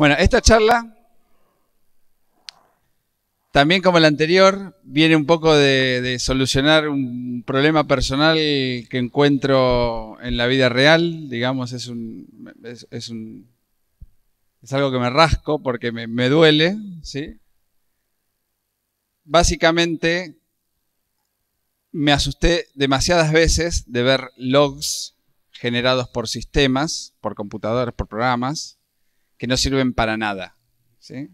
Bueno, esta charla, también como la anterior, viene un poco de, solucionar un problema personal que encuentro en la vida real. Digamos, es un. Es, un, es algo que me rasco porque me, duele, ¿sí? Básicamente, me asusté demasiadas veces de ver logs generados por sistemas, por computadores, por programas, que no sirven para nada. ¿sí?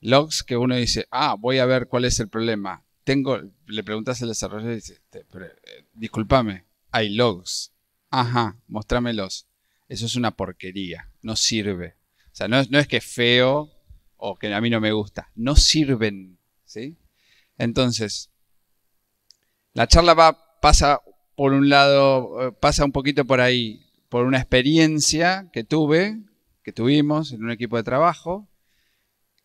Logs que uno dice, ah, voy a ver cuál es el problema. Tengo, le preguntas al desarrollador y dice, eh, discúlpame, hay logs. Ajá, mostrámelos. Eso es una porquería, no sirve. O sea, no, es que es feo o que a mí no me gusta, no sirven. ¿sí? Entonces, la charla va, pasa por un lado, eh, pasa un poquito por ahí, por una experiencia que tuve que tuvimos en un equipo de trabajo,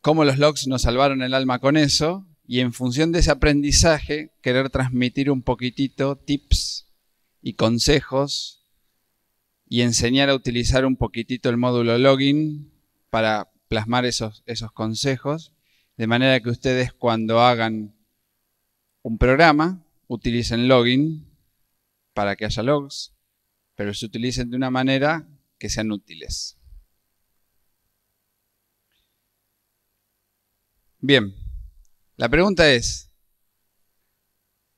cómo los logs nos salvaron el alma con eso, y en función de ese aprendizaje, querer transmitir un poquitito tips y consejos y enseñar a utilizar un poquitito el módulo login para plasmar esos, esos consejos, de manera que ustedes cuando hagan un programa, utilicen login para que haya logs, pero se utilicen de una manera que sean útiles. Bien, la pregunta es,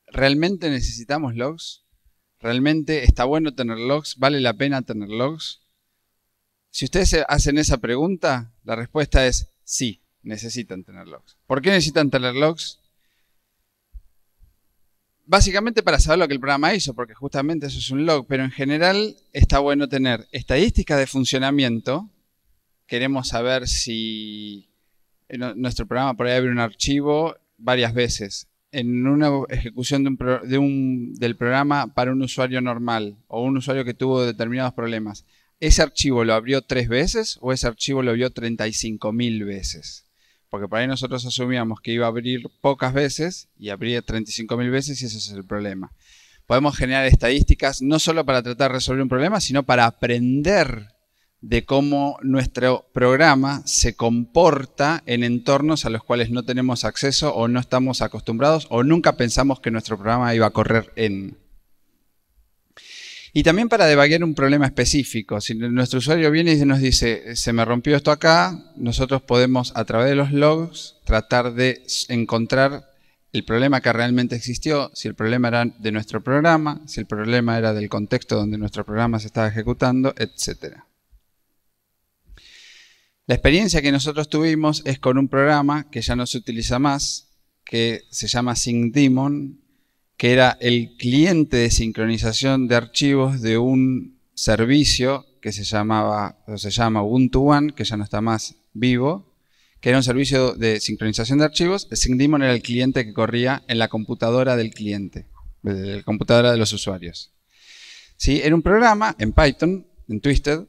¿realmente necesitamos logs? ¿Realmente está bueno tener logs? ¿Vale la pena tener logs? Si ustedes hacen esa pregunta, la respuesta es sí, necesitan tener logs. ¿Por qué necesitan tener logs? Básicamente para saber lo que el programa hizo, porque justamente eso es un log, pero en general está bueno tener estadísticas de funcionamiento. Queremos saber si nuestro programa por ahí abrió un archivo varias veces. En una ejecución del programa para un usuario normal o un usuario que tuvo determinados problemas, ¿ese archivo lo abrió tres veces o ese archivo lo abrió 35.000 veces? Porque por ahí nosotros asumíamos que iba a abrir pocas veces y abría 35.000 veces y ese es el problema podemos generar estadísticas no solo para tratar de resolver un problema, sino para aprender de cómo nuestro programa se comporta en entornos a los cuales no tenemos acceso o no estamos acostumbrados o nunca pensamos que nuestro programa iba a correr en. Y también para debaguear un problema específico. Si nuestro usuario viene y nos dice, se me rompió esto acá, nosotros podemos a través de los logs tratar de encontrar el problema que realmente existió, si el problema era de nuestro programa, si el problema era del contexto donde nuestro programa se estaba ejecutando, etcétera. La experiencia que nosotros tuvimos es con un programa que ya no se utiliza más, que se llama SyncDemon, que era el cliente de sincronización de archivos de un servicio que se llamaba se llama Ubuntu One, que ya no está más vivo, que era un servicio de sincronización de archivos. SyncDemon era el cliente que corría en la computadora del cliente, en la computadora de los usuarios. Era un programa en Python, en Twisted,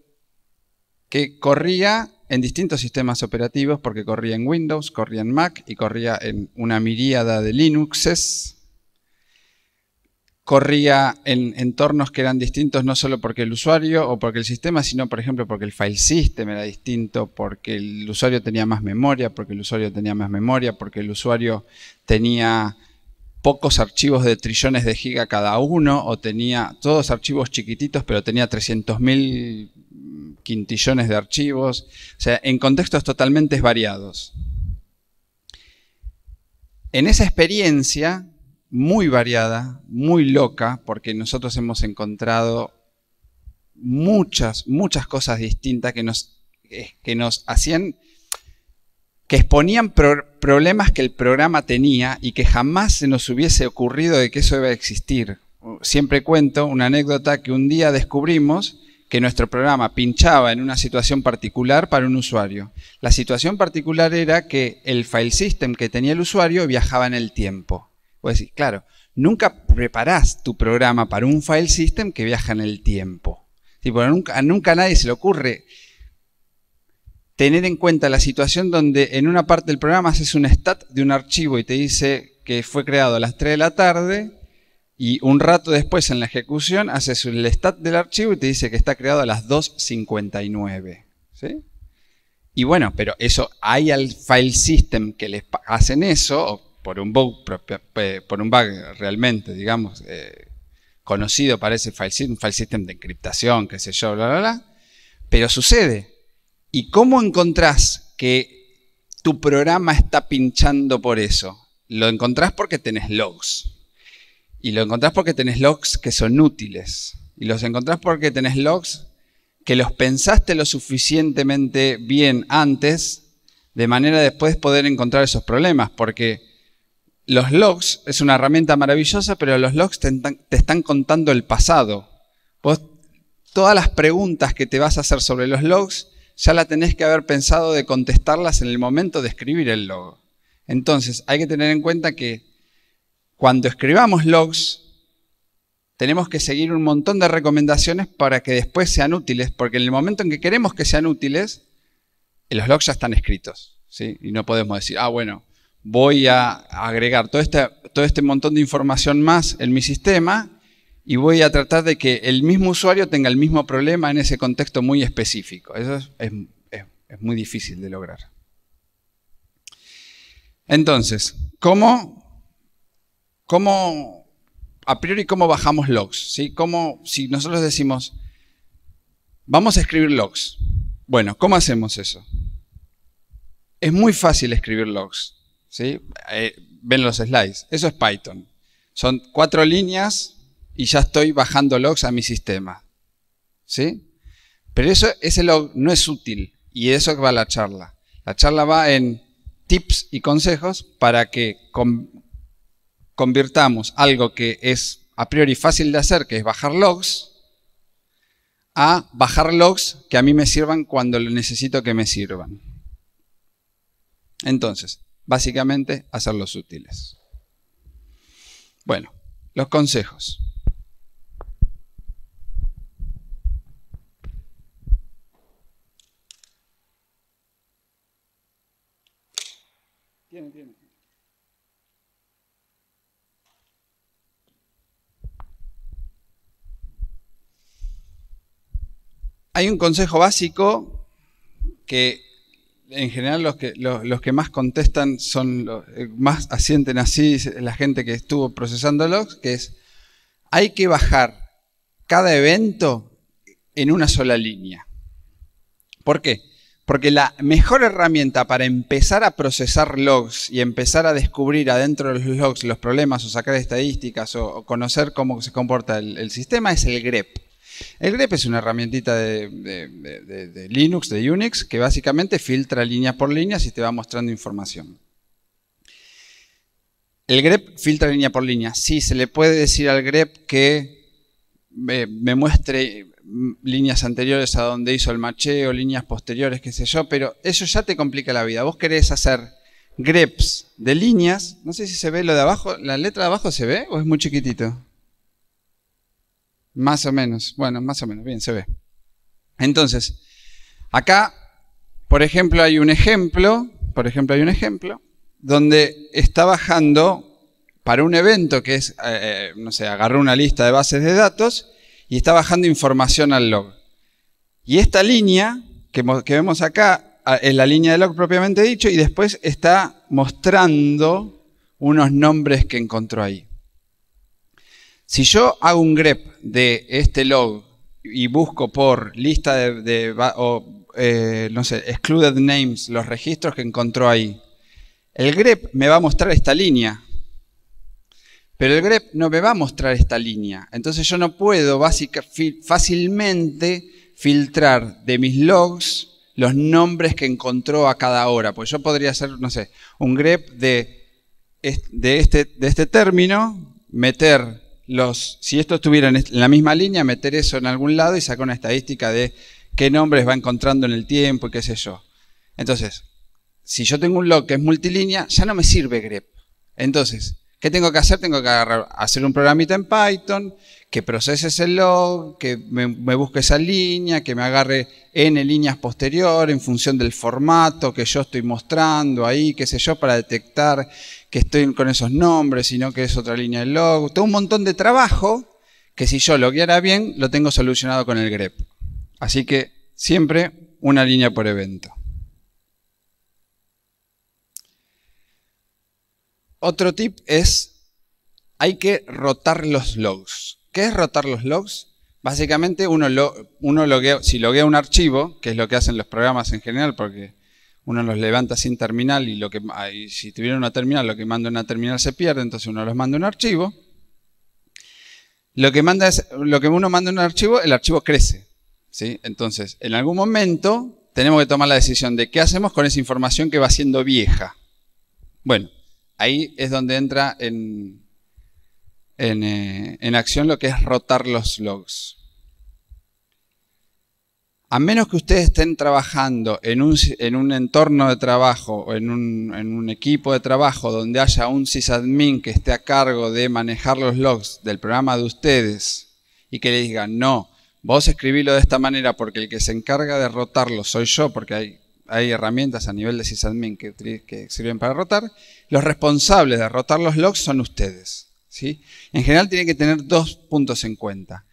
que corría en distintos sistemas operativos porque corría en Windows, corría en Mac y corría en una miríada de Linuxes. Corría en entornos que eran distintos no solo porque el usuario o porque el sistema, sino por ejemplo porque el file system era distinto, porque el usuario tenía más memoria, porque el usuario tenía más memoria, porque el usuario tenía pocos archivos de trillones de giga cada uno o tenía todos archivos chiquititos, pero tenía 300.000 quintillones de archivos, o sea, en contextos totalmente variados. En esa experiencia muy variada, muy loca, porque nosotros hemos encontrado muchas, muchas cosas distintas que nos, eh, que nos hacían, que exponían problemas que el programa tenía y que jamás se nos hubiese ocurrido de que eso iba a existir. Siempre cuento una anécdota que un día descubrimos que nuestro programa pinchaba en una situación particular para un usuario. La situación particular era que el file system que tenía el usuario viajaba en el tiempo. Pues decir, claro, nunca preparás tu programa para un file system que viaja en el tiempo. nunca, nunca a nadie se le ocurre tener en cuenta la situación donde en una parte del programa haces un stat de un archivo y te dice que fue creado a las 3 de la tarde y un rato después en la ejecución haces el stat del archivo y te dice que está creado a las 2.59. ¿sí? Y bueno, pero eso hay al file system que les hacen eso, por un bug, por un bug realmente, digamos, eh, conocido para ese file system, file system de encriptación, qué sé yo, bla, bla, bla. Pero sucede. ¿Y cómo encontrás que tu programa está pinchando por eso? Lo encontrás porque tenés logs. Y lo encontrás porque tenés logs que son útiles. Y los encontrás porque tenés logs que los pensaste lo suficientemente bien antes, de manera después poder encontrar esos problemas. Porque los logs es una herramienta maravillosa, pero los logs te, están contando el pasado. todas las preguntas que te vas a hacer sobre los logs, ya la tenés que haber pensado de contestarlas en el momento de escribir el log. Entonces, hay que tener en cuenta que cuando escribamos logs, tenemos que seguir un montón de recomendaciones para que después sean útiles, porque en el momento en que queremos que sean útiles, los logs ya están escritos, ¿sí? Y no podemos decir, ah, bueno, voy a agregar todo este, todo este montón de información más en mi sistema y voy a tratar de que el mismo usuario tenga el mismo problema en ese contexto muy específico. Eso es muy difícil de lograr. Entonces, ¿cómo ¿Cómo, a priori, cómo bajamos logs? ¿sí? ¿Cómo, si nosotros decimos, vamos a escribir logs. Bueno, ¿cómo hacemos eso? Es muy fácil escribir logs. ¿sí? Eh, ven los slides. Eso es Python. Son cuatro líneas y ya estoy bajando logs a mi sistema. ¿Sí? Pero eso, ese log no es útil y eso va a la charla. La charla va en tips y consejos para que con convirtamos algo que es a priori fácil de hacer, que es bajar logs, a bajar logs que a mí me sirvan cuando lo necesito que me sirvan. Entonces, básicamente, hacerlos útiles. Bueno, los consejos. Tiene, tiene. Hay un consejo básico que en general los que, los, que más contestan son los eh, más asienten así la gente que estuvo procesando logs, que es hay que bajar cada evento en una sola línea. ¿Por qué? Porque la mejor herramienta para empezar a procesar logs y empezar a descubrir adentro de los logs los problemas o sacar estadísticas o conocer cómo se comporta el sistema es el grep. El grep es una herramientita de, Linux, de Unix, que básicamente filtra líneas por líneas y te va mostrando información. El grep filtra línea por línea. Sí, se le puede decir al grep que eh, me, muestre mm, líneas anteriores a donde hizo el macheo, líneas posteriores, qué sé yo, pero eso ya te complica la vida. Vos querés hacer greps de líneas, no sé si se ve lo de abajo, la letra de abajo se ve o es muy chiquitito. Más o menos, bueno, más o menos, bien, se ve. Entonces, acá, por ejemplo, hay un ejemplo, por ejemplo, hay un ejemplo, donde está bajando para un evento que es, eh, eh, no sé, agarró una lista de bases de datos y está bajando información al log. Y esta línea que, que vemos acá es la línea de log propiamente dicho y después está mostrando unos nombres que encontró ahí. Si yo hago un grep de este log y busco por lista de, o, eh, no sé, excluded names, los registros que encontró ahí, el grep me va a mostrar esta línea. Pero el grep no me va a mostrar esta línea. Entonces yo no puedo fácilmente filtrar de mis logs los nombres que encontró a cada hora. Pues yo podría hacer, no sé, un grep de este, este término, meter los, si esto estuviera en la misma línea, meter eso en algún lado y sacar una estadística de qué nombres va encontrando en el tiempo y qué sé yo. Entonces, si yo tengo un log que es multilínea, ya no me sirve grep. Entonces, ¿qué tengo que hacer? Tengo que agarrar, hacer un programita en Python que procese ese log, que me, me busque esa línea, que me agarre n líneas posterior en función del formato que yo estoy mostrando ahí, qué sé yo, para detectar que estoy con esos nombres, sino que es otra línea de log. Tengo un montón de trabajo que si yo lo guiara bien, lo tengo solucionado con el grep. Así que siempre una línea por evento. Otro tip es, hay que rotar los logs. ¿Qué es rotar los logs? Básicamente uno, uno si loguea un archivo, que es lo que hacen los programas en general, porque uno los levanta sin terminal y lo que si tuviera una terminal, lo que manda una terminal se pierde, entonces uno los manda un archivo. Lo que, manda es, lo que uno manda un archivo, el archivo crece. ¿sí? Entonces, en algún momento tenemos que tomar la decisión de qué hacemos con esa información que va siendo vieja. Bueno, ahí es donde entra en, en, eh, en acción lo que es rotar los logs a menos que ustedes estén trabajando en un, un entorno de trabajo o en un, equipo de trabajo donde haya un sysadmin que esté a cargo de manejar los logs del programa de ustedes y que le digan, no, vos escribilo de esta manera porque el que se encarga de rotarlo soy yo, porque hay, hay herramientas a nivel de sysadmin que, que, sirven para rotar, los responsables de rotar los logs son ustedes. ¿sí? En general tienen que tener dos puntos en cuenta.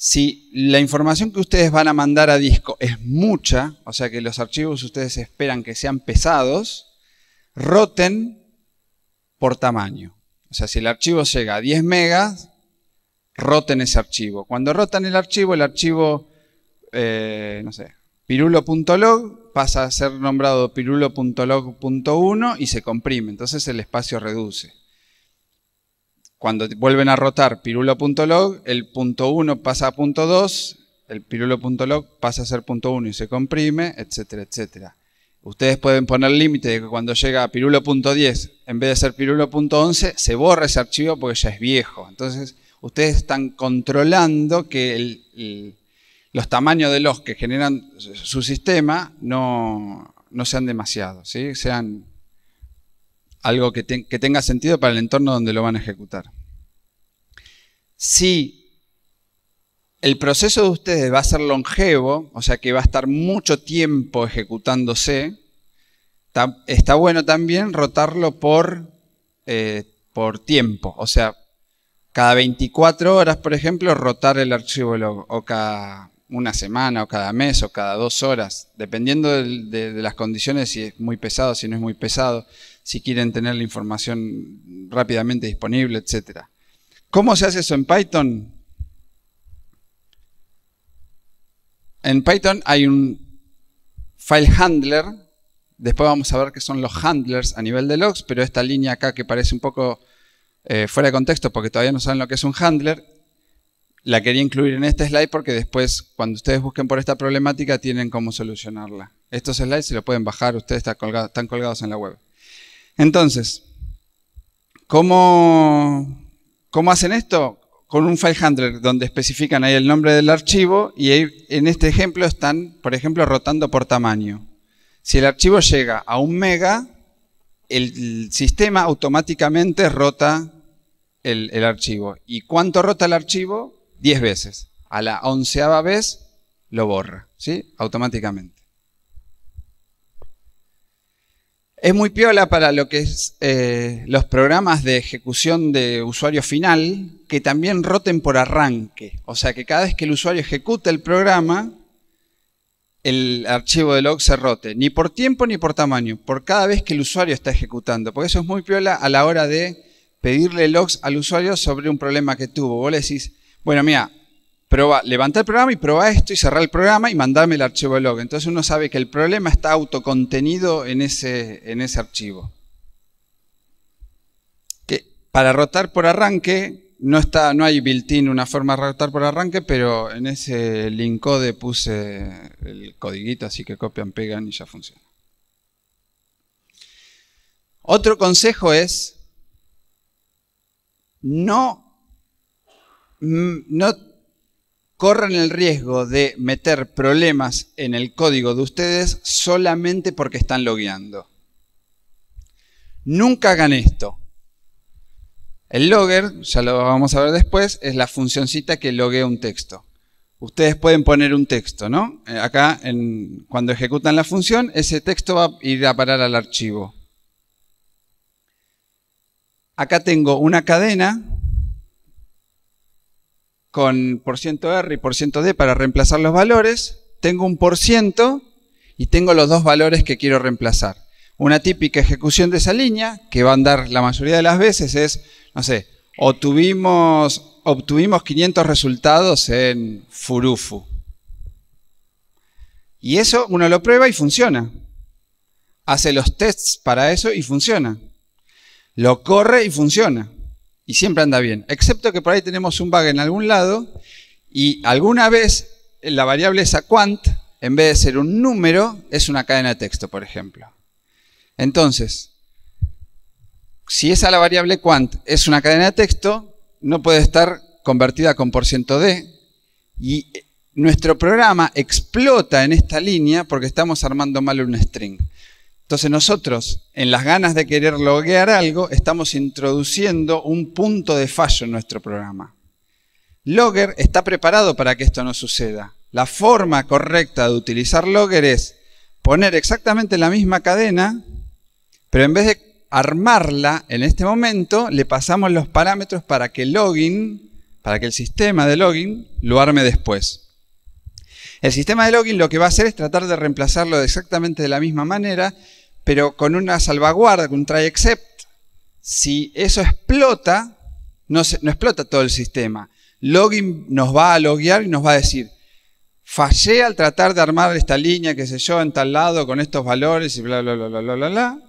Si la información que ustedes van a mandar a disco es mucha, o sea que los archivos ustedes esperan que sean pesados, roten por tamaño. O sea, si el archivo llega a 10 megas, roten ese archivo. Cuando rotan el archivo, el archivo, eh, no sé, pirulo.log pasa a ser nombrado pirulo.log.1 y se comprime, entonces el espacio reduce cuando vuelven a rotar pirulo.log, el punto 1 pasa a punto 2, el pirulo.log pasa a ser punto 1 y se comprime, etcétera, etcétera. Ustedes pueden poner límite de que cuando llega a pirulo.10, en vez de ser pirulo.11, se borra ese archivo porque ya es viejo. Entonces, ustedes están controlando que el, los tamaños de los que generan su sistema no, no sean demasiados, ¿sí? sean algo que, tenga sentido para el entorno donde lo van a ejecutar. Si el proceso de ustedes va a ser longevo, o sea que va a estar mucho tiempo ejecutándose, está, bueno también rotarlo por, eh, por tiempo, o sea, cada 24 horas, por ejemplo, rotar el archivo o cada una semana, o cada mes, o cada dos horas, dependiendo de, las condiciones, si es muy pesado, si no es muy pesado si quieren tener la información rápidamente disponible, etc. ¿Cómo se hace eso en Python? En Python hay un file handler, después vamos a ver qué son los handlers a nivel de logs, pero esta línea acá que parece un poco eh, fuera de contexto porque todavía no saben lo que es un handler, la quería incluir en este slide porque después cuando ustedes busquen por esta problemática tienen cómo solucionarla. Estos slides se los pueden bajar, ustedes están colgados en la web. Entonces, ¿cómo, hacen esto? Con un file handler donde especifican ahí el nombre del archivo y en este ejemplo están, por ejemplo, rotando por tamaño. Si el archivo llega a un mega, el, sistema automáticamente rota el, archivo. ¿Y cuánto rota el archivo? Diez veces. A la onceava vez lo borra, ¿sí? Automáticamente. Es muy piola para lo que es eh, los programas de ejecución de usuario final, que también roten por arranque. O sea que cada vez que el usuario ejecuta el programa, el archivo de logs se rote. Ni por tiempo ni por tamaño, por cada vez que el usuario está ejecutando. Porque eso es muy piola a la hora de pedirle logs al usuario sobre un problema que tuvo. Vos le decís, bueno, mira, Proba, levanta el programa y prueba esto y cerrá el programa y mandame el archivo log. Entonces uno sabe que el problema está autocontenido en ese, en ese archivo. Que para rotar por arranque, no, está, no hay built-in una forma de rotar por arranque, pero en ese link code puse el codiguito, así que copian, pegan y ya funciona. Otro consejo es no, mm, no corren el riesgo de meter problemas en el código de ustedes solamente porque están logueando. Nunca hagan esto. El logger, ya lo vamos a ver después, es la funcioncita que loguea un texto. Ustedes pueden poner un texto, ¿no? Eh, acá, cuando ejecutan la función, ese texto va a ir a parar al archivo. Acá tengo una cadena con por ciento R y por ciento D para reemplazar los valores, tengo un por ciento y tengo los dos valores que quiero reemplazar. Una típica ejecución de esa línea, que va a andar la mayoría de las veces, es, no sé, obtuvimos, obtuvimos 500 resultados en Furufu. Y eso uno lo prueba y funciona. Hace los tests para eso y funciona. Lo corre y funciona y siempre anda bien. Excepto que por ahí tenemos un bug en algún lado y alguna vez la variable esa quant, en vez de ser un número, es una cadena de texto, por ejemplo. Entonces, si esa la variable quant es una cadena de texto, no puede estar convertida con %d y nuestro programa explota en esta línea porque estamos armando mal un string. Entonces nosotros, en las ganas de querer loguear algo, estamos introduciendo un punto de fallo en nuestro programa. Logger está preparado para que esto no suceda. La forma correcta de utilizar Logger es poner exactamente la misma cadena, pero en vez de armarla en este momento, le pasamos los parámetros para que login, para que el sistema de login lo arme después. El sistema de login lo que va a hacer es tratar de reemplazarlo exactamente de la misma manera pero con una salvaguarda, con un try except. Si eso explota, no, no explota todo el sistema. Login nos va a loguear y nos va a decir, fallé al tratar de armar esta línea, qué sé yo, en tal lado, con estos valores y bla, bla, bla, bla, bla, bla, bla.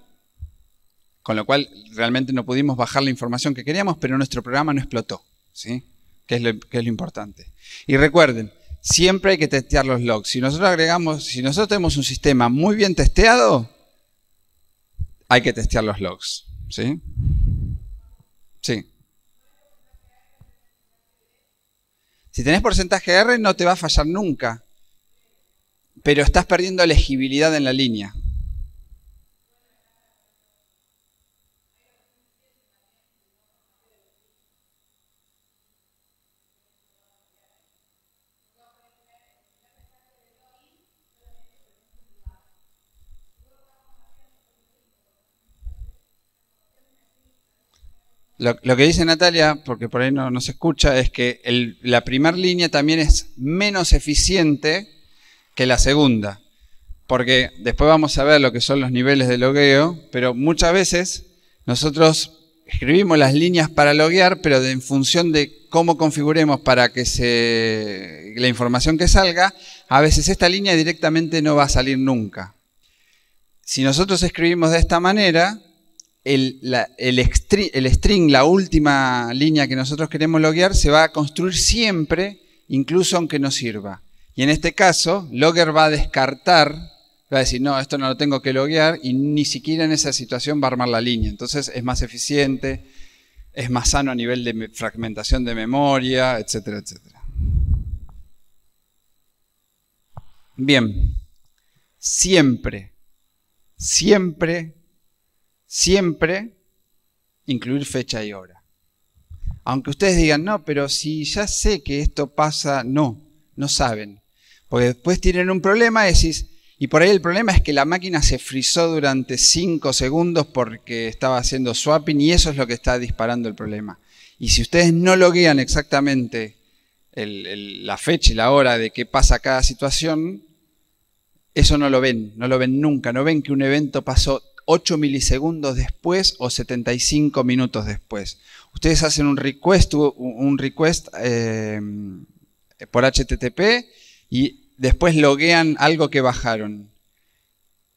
Con lo cual realmente no pudimos bajar la información que queríamos, pero nuestro programa no explotó, ¿sí? Que es lo, que es lo importante. Y recuerden, siempre hay que testear los logs. Si nosotros agregamos, si nosotros tenemos un sistema muy bien testeado, hay que testear los logs. ¿Sí? Sí. Si tenés porcentaje R no te va a fallar nunca, pero estás perdiendo legibilidad en la línea. Lo, que dice Natalia, porque por ahí no, nos se escucha, es que la primera línea también es menos eficiente que la segunda. Porque después vamos a ver lo que son los niveles de logueo, pero muchas veces nosotros escribimos las líneas para loguear, pero en función de cómo configuremos para que se, la información que salga, a veces esta línea directamente no va a salir nunca. Si nosotros escribimos de esta manera, el, string, la última línea que nosotros queremos loguear, se va a construir siempre, incluso aunque no sirva. Y en este caso, logger va a descartar, va a decir, no, esto no lo tengo que loguear, y ni siquiera en esa situación va a armar la línea. Entonces es más eficiente, es más sano a nivel de fragmentación de memoria, etcétera, etcétera. Bien, siempre, siempre siempre incluir fecha y hora. Aunque ustedes digan, no, pero si ya sé que esto pasa, no, no saben. Porque después tienen un problema y y por ahí el problema es que la máquina se frizó durante 5 segundos porque estaba haciendo swapping y eso es lo que está disparando el problema. Y si ustedes no loguean exactamente la fecha y la hora de qué pasa cada situación, eso no lo ven, no lo ven nunca, no ven que un evento pasó 8 milisegundos después o 75 minutos después. Ustedes hacen un request, un request eh, por HTTP y después loguean algo que bajaron.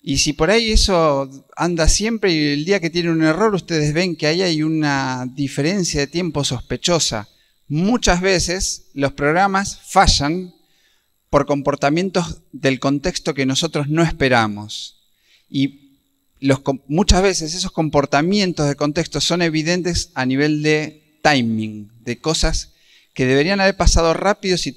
Y si por ahí eso anda siempre y el día que tiene un error ustedes ven que ahí hay una diferencia de tiempo sospechosa. Muchas veces los programas fallan por comportamientos del contexto que nosotros no esperamos. Y muchas veces esos comportamientos de contexto son evidentes a nivel de timing, de cosas que deberían haber pasado rápido, y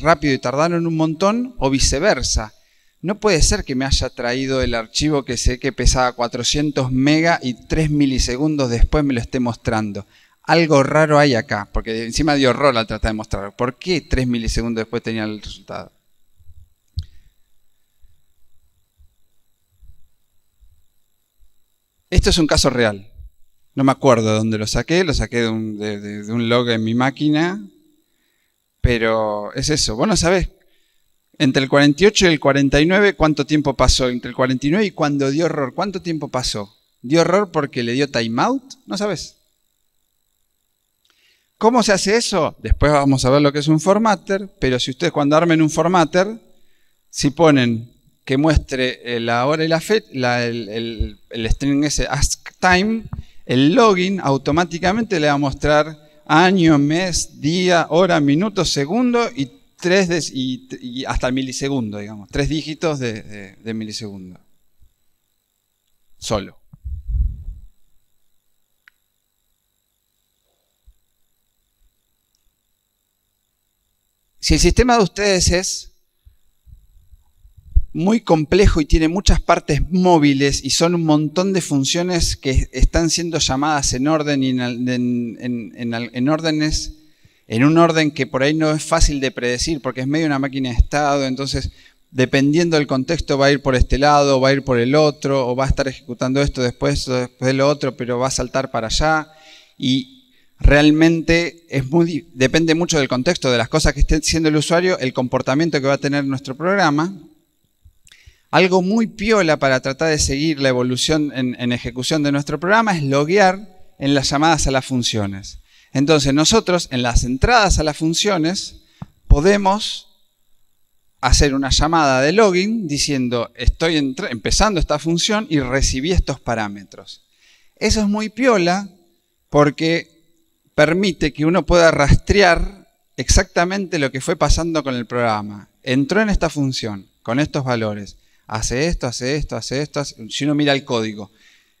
rápido y tardaron un montón, o viceversa. No puede ser que me haya traído el archivo que sé que pesaba 400 mega y 3 milisegundos después me lo esté mostrando. Algo raro hay acá, porque encima dio error al tratar de mostrarlo. ¿Por qué 3 milisegundos después tenía el resultado? Esto es un caso real. No me acuerdo de dónde lo saqué, lo saqué de un, log en mi máquina, pero es eso. Bueno, sabes, entre el 48 y el 49, ¿cuánto tiempo pasó? Entre el 49 y cuando dio error, ¿cuánto tiempo pasó? ¿Dio error porque le dio timeout? No sabes. ¿Cómo se hace eso? Después vamos a ver lo que es un formatter, pero si ustedes cuando armen un formatter, si ponen que muestre eh, la hora y la fecha, el, string ese ask time, el login automáticamente le va a mostrar año, mes, día, hora, minuto, segundo y, y, hasta milisegundo, digamos, tres dígitos de, de milisegundo. Solo. Si el sistema de ustedes es muy complejo y tiene muchas partes móviles y son un montón de funciones que están siendo llamadas en orden y en, órdenes, en un orden que por ahí no es fácil de predecir porque es medio una máquina de estado, entonces dependiendo del contexto va a ir por este lado, va a ir por el otro, o va a estar ejecutando esto después después de lo otro, pero va a saltar para allá y realmente es muy depende mucho del contexto de las cosas que esté haciendo el usuario, el comportamiento que va a tener nuestro programa algo muy piola para tratar de seguir la evolución en, ejecución de nuestro programa es loguear en las llamadas a las funciones. Entonces nosotros en las entradas a las funciones podemos hacer una llamada de login diciendo estoy empezando esta función y recibí estos parámetros. Eso es muy piola porque permite que uno pueda rastrear exactamente lo que fue pasando con el programa. Entró en esta función con estos valores hace esto, hace esto, hace esto. Si uno mira el código,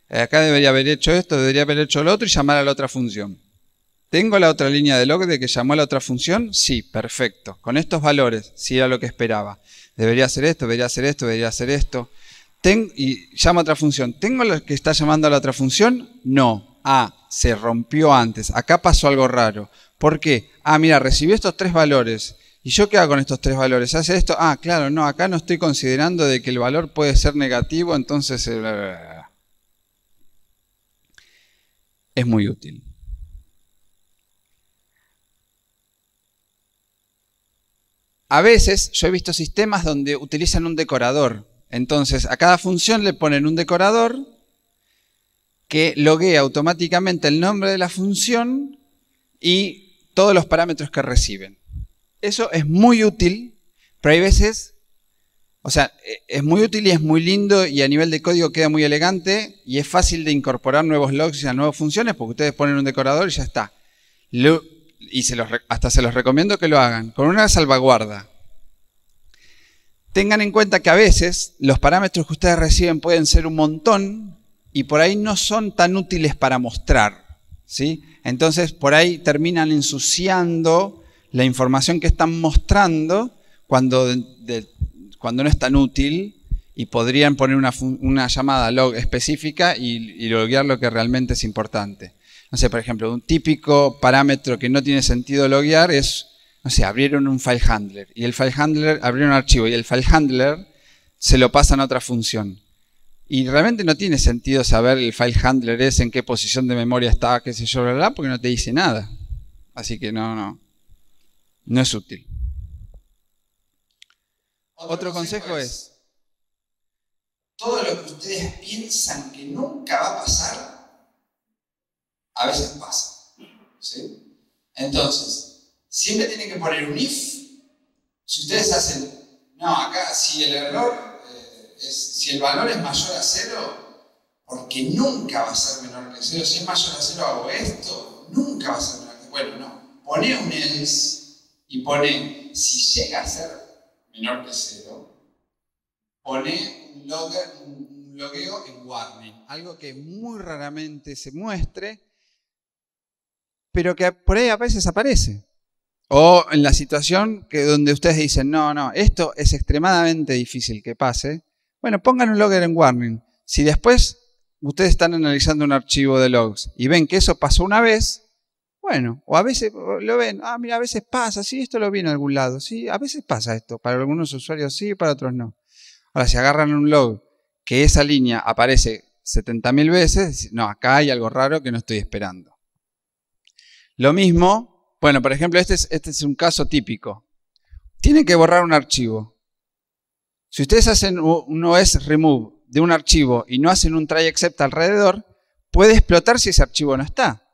eh, acá debería haber hecho esto, debería haber hecho lo otro y llamar a la otra función. ¿Tengo la otra línea de log de que llamó a la otra función? Sí, perfecto. Con estos valores, sí era lo que esperaba. Debería hacer esto, debería hacer esto, debería hacer esto. y llama a otra función. ¿Tengo lo que está llamando a la otra función? No. Ah, se rompió antes. Acá pasó algo raro. ¿Por qué? Ah, mira, recibió estos tres valores ¿Y yo qué hago con estos tres valores? ¿Hace esto? Ah, claro, no, acá no estoy considerando de que el valor puede ser negativo, entonces... Eh, es muy útil. A veces yo he visto sistemas donde utilizan un decorador. Entonces a cada función le ponen un decorador que loguea automáticamente el nombre de la función y todos los parámetros que reciben eso es muy útil, pero hay veces, o sea, e, es muy útil y es muy lindo y a nivel de código queda muy elegante y es fácil de incorporar nuevos logs y a nuevas funciones porque ustedes ponen un decorador y ya está. y hasta se los recomiendo que lo hagan, con una salvaguarda. Tengan en cuenta que a veces los parámetros que ustedes reciben pueden ser un montón y por ahí no son tan útiles para mostrar. ¿sí? Entonces por ahí terminan ensuciando la información que están mostrando cuando, cuando no es tan útil y podrían poner una, llamada log específica y, loguear lo que realmente es importante. No sé, por ejemplo, un típico parámetro que no tiene sentido loguear es, no sé, abrieron un file handler y el file handler abrió un archivo y el file handler se lo pasan a otra función. Y realmente no tiene sentido saber el file handler es, en qué posición de memoria está, qué sé yo, Porque no te dice nada. Así que no, no no es útil. Otro, consejo, es, todo lo que ustedes piensan que nunca va a pasar, a veces pasa. ¿sí? Entonces, siempre tienen que poner un if. Si ustedes hacen, no, acá si el error, eh, si el valor es mayor a cero, porque nunca va a ser menor que cero, si es mayor a cero hago esto, nunca va a ser menor que Bueno, no, pone un else y pone, si llega a ser menor que cero, pone un, logger, un en warning, algo que muy raramente se muestre, pero que por ahí a veces aparece. O en la situación que donde ustedes dicen, no, no, esto es extremadamente difícil que pase. Bueno, pongan un logger en warning. Si después ustedes están analizando un archivo de logs y ven que eso pasó una vez, bueno, o a veces lo ven, ah, mira, a veces pasa, sí, esto lo vi en algún lado, sí, a veces pasa esto, para algunos usuarios sí, para otros no. Ahora, si agarran un log que esa línea aparece 70.000 veces, no, acá hay algo raro que no estoy esperando. Lo mismo, bueno, por ejemplo, este es, este es un caso típico. Tienen que borrar un archivo. Si ustedes hacen un OS remove de un archivo y no hacen un try except alrededor, puede explotar si ese archivo no está.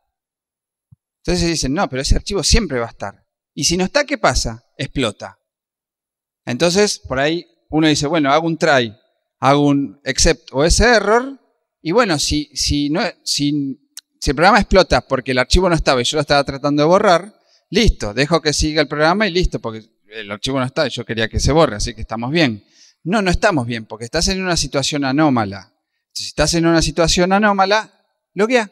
Entonces dicen, no, pero ese archivo siempre va a estar. Y si no está, ¿qué pasa? Explota. Entonces, por ahí uno dice, bueno, hago un try, hago un except o ese error, y bueno, si, si, no, si, el programa explota porque el archivo no estaba y yo lo estaba tratando de borrar, listo, dejo que siga el programa y listo, porque el archivo no está y yo quería que se borre, así que estamos bien. No, no estamos bien, porque estás en una situación anómala. Si estás en una situación anómala, loguea.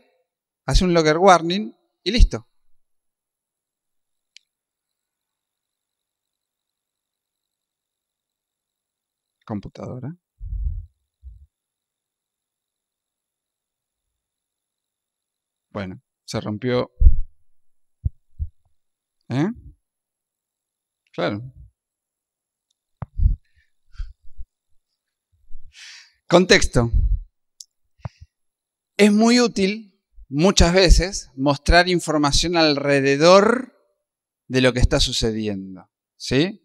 Haz un logger warning y listo. Computadora. Bueno, se rompió. ¿Eh? Claro. Contexto. Es muy útil muchas veces mostrar información alrededor de lo que está sucediendo. ¿Sí?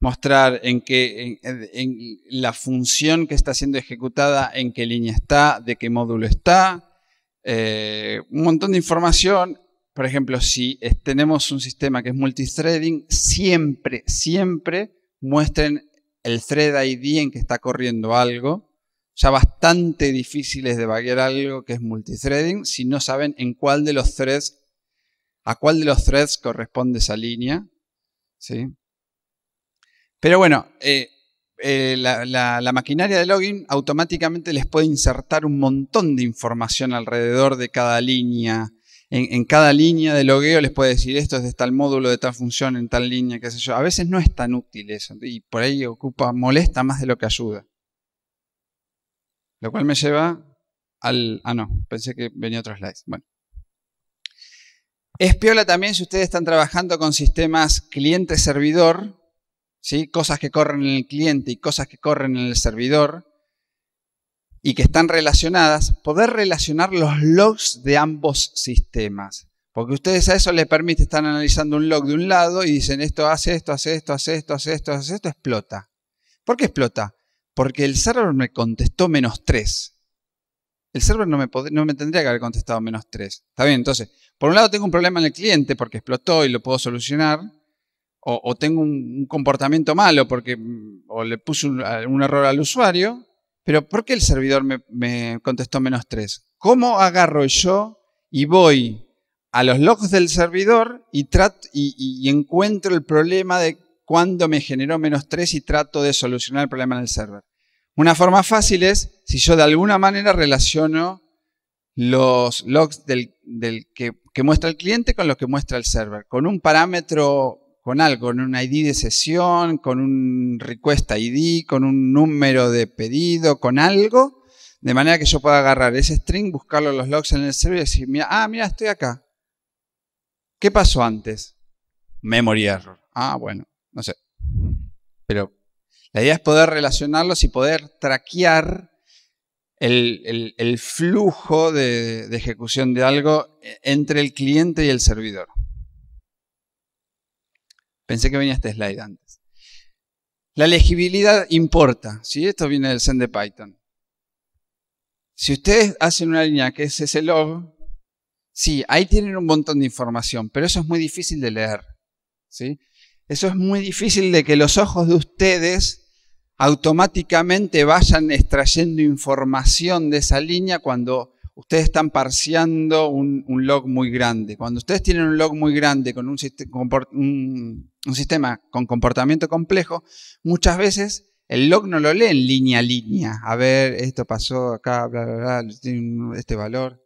Mostrar en, qué, en, la función que está siendo ejecutada, en qué línea está, de qué módulo está, eh, un montón de información. Por ejemplo, si tenemos un sistema que es multithreading, siempre, siempre muestren el thread ID en que está corriendo algo ya bastante difíciles de valer algo que es multithreading si no saben en cuál de los threads, a cuál de los threads corresponde esa línea. ¿sí? Pero bueno, eh, eh, la, maquinaria de login automáticamente les puede insertar un montón de información alrededor de cada línea. En, cada línea de logueo les puede decir esto es de tal módulo, de tal función, en tal línea, qué sé yo. A veces no es tan útil eso y por ahí ocupa, molesta más de lo que ayuda. Lo cual me lleva al... Ah, no, pensé que venía otro slide. Bueno. Es piola también si ustedes están trabajando con sistemas cliente-servidor, ¿sí? cosas que corren en el cliente y cosas que corren en el servidor, y que están relacionadas, poder relacionar los logs de ambos sistemas. Porque ustedes a eso les permite estar analizando un log de un lado y dicen esto hace esto, hace esto, hace esto, hace esto, hace esto, explota. ¿Por qué explota? porque el server me contestó menos 3. El server no me, no me tendría que haber contestado menos 3. Está bien, entonces, por un lado tengo un problema en el cliente porque explotó y lo puedo solucionar, o, tengo un, comportamiento malo porque mm, le puse un, error al usuario, pero ¿por qué el servidor me, contestó menos 3? ¿Cómo agarro yo y voy a los logs del servidor y, trato, y, y, encuentro el problema de cuándo me generó menos 3 y trato de solucionar el problema en el server. Una forma fácil es si yo de alguna manera relaciono los logs del, que, muestra el cliente con lo que muestra el server, con un parámetro, con algo, con un ID de sesión, con un request ID, con un número de pedido, con algo, de manera que yo pueda agarrar ese string, buscarlo en los logs en el server y decir, mira, ah, mira, estoy acá. ¿Qué pasó antes? Memory error. Ah, bueno, no sé. Pero la idea es poder relacionarlos y poder traquear el, flujo de, ejecución de algo entre el cliente y el servidor. Pensé que venía este slide antes. La legibilidad importa. ¿sí? Esto viene del Zen de Python. Si ustedes hacen una línea que es ese log, sí, ahí tienen un montón de información, pero eso es muy difícil de leer. ¿sí? Eso es muy difícil de que los ojos de ustedes automáticamente vayan extrayendo información de esa línea cuando ustedes están parciando un, log muy grande. Cuando ustedes tienen un log muy grande con un, sistema con comportamiento complejo, muchas veces el log no lo leen línea a línea. A ver, esto pasó acá, bla, bla, bla, este valor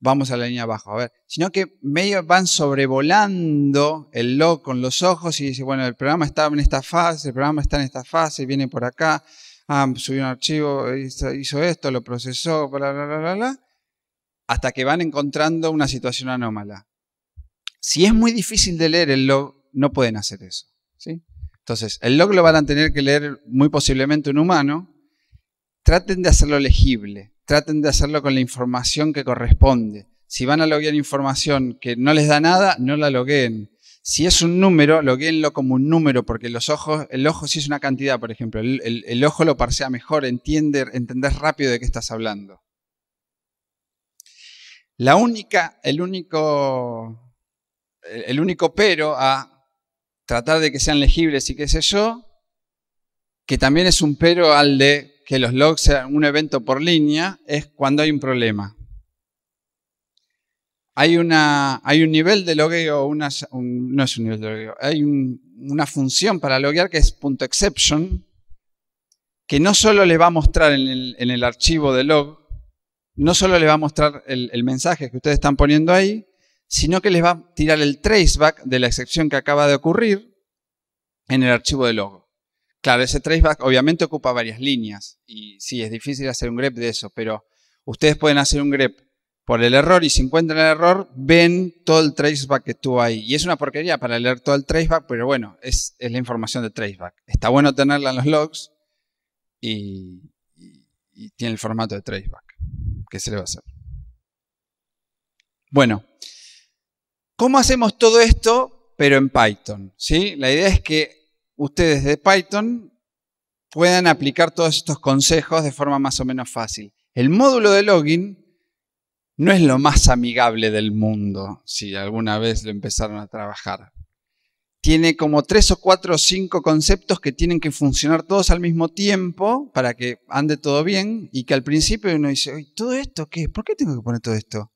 vamos a la línea abajo, a ver, sino que medio van sobrevolando el log con los ojos y dice, bueno, el programa está en esta fase, el programa está en esta fase, viene por acá, ah, subió un archivo, hizo, esto, lo procesó, bla, bla, bla, hasta que van encontrando una situación anómala. Si es muy difícil de leer el log, no pueden hacer eso, ¿sí? Entonces, el log lo van a tener que leer muy posiblemente un humano, traten de hacerlo legible traten de hacerlo con la información que corresponde. Si van a loguear información que no les da nada, no la logueen. Si es un número, logueenlo como un número, porque los ojos, el ojo sí es una cantidad, por ejemplo, el, ojo lo parsea mejor, entiende, entender rápido de qué estás hablando. La única, el único, el único pero a tratar de que sean legibles y qué sé yo, que también es un pero al de que los logs sean un evento por línea es cuando hay un problema. Hay, una, hay un nivel de logueo, una, no es un nivel de logueo, hay una función para loguear que es .exception, que no solo le va a mostrar en el, archivo de log, no solo le va a mostrar el, el mensaje que ustedes están poniendo ahí, sino que les va a tirar el traceback de la excepción que acaba de ocurrir en el archivo de log. Claro, ese traceback obviamente ocupa varias líneas y sí, es difícil hacer un grep de eso, pero ustedes pueden hacer un grep por el error y si encuentran el error, ven todo el traceback que estuvo ahí. Y es una porquería para leer todo el traceback, pero bueno, es, la información de traceback. Está bueno tenerla en los logs y, tiene el formato de traceback. ¿Qué se le va a hacer? Bueno, ¿cómo hacemos todo esto, pero en Python? ¿Sí? La idea es que ustedes de Python puedan aplicar todos estos consejos de forma más o menos fácil. El módulo de login no es lo más amigable del mundo, si alguna vez lo empezaron a trabajar. Tiene como tres o cuatro o cinco conceptos que tienen que funcionar todos al mismo tiempo para que ande todo bien y que al principio uno dice, ¿todo esto qué? ¿Por qué tengo que poner todo esto?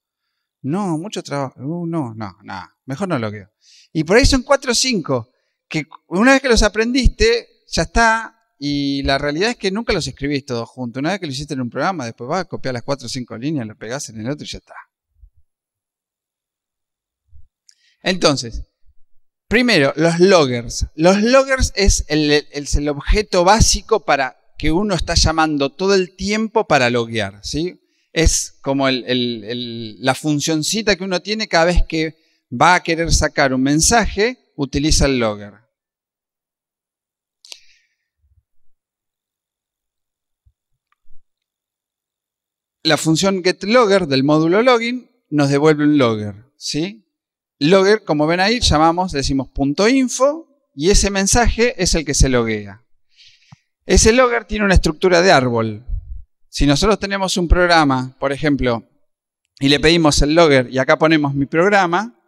No, mucho trabajo. Uh, no, no, no, mejor no lo creo. Y por ahí son cuatro o cinco que una vez que los aprendiste, ya está, y la realidad es que nunca los escribís todos juntos. Una vez que lo hiciste en un programa, después vas a copiar las cuatro o cinco líneas, lo pegás en el otro y ya está. Entonces, primero, los loggers. Los loggers es el, objeto básico para que uno está llamando todo el tiempo para loguear, ¿sí? Es como el, la funcioncita que uno tiene cada vez que va a querer sacar un mensaje, utiliza el logger. la función getLogger del módulo login nos devuelve un logger, ¿sí? Logger, como ven ahí, llamamos, decimos punto .info y ese mensaje es el que se loguea. Ese logger tiene una estructura de árbol. Si nosotros tenemos un programa, por ejemplo, y le pedimos el logger y acá ponemos mi programa,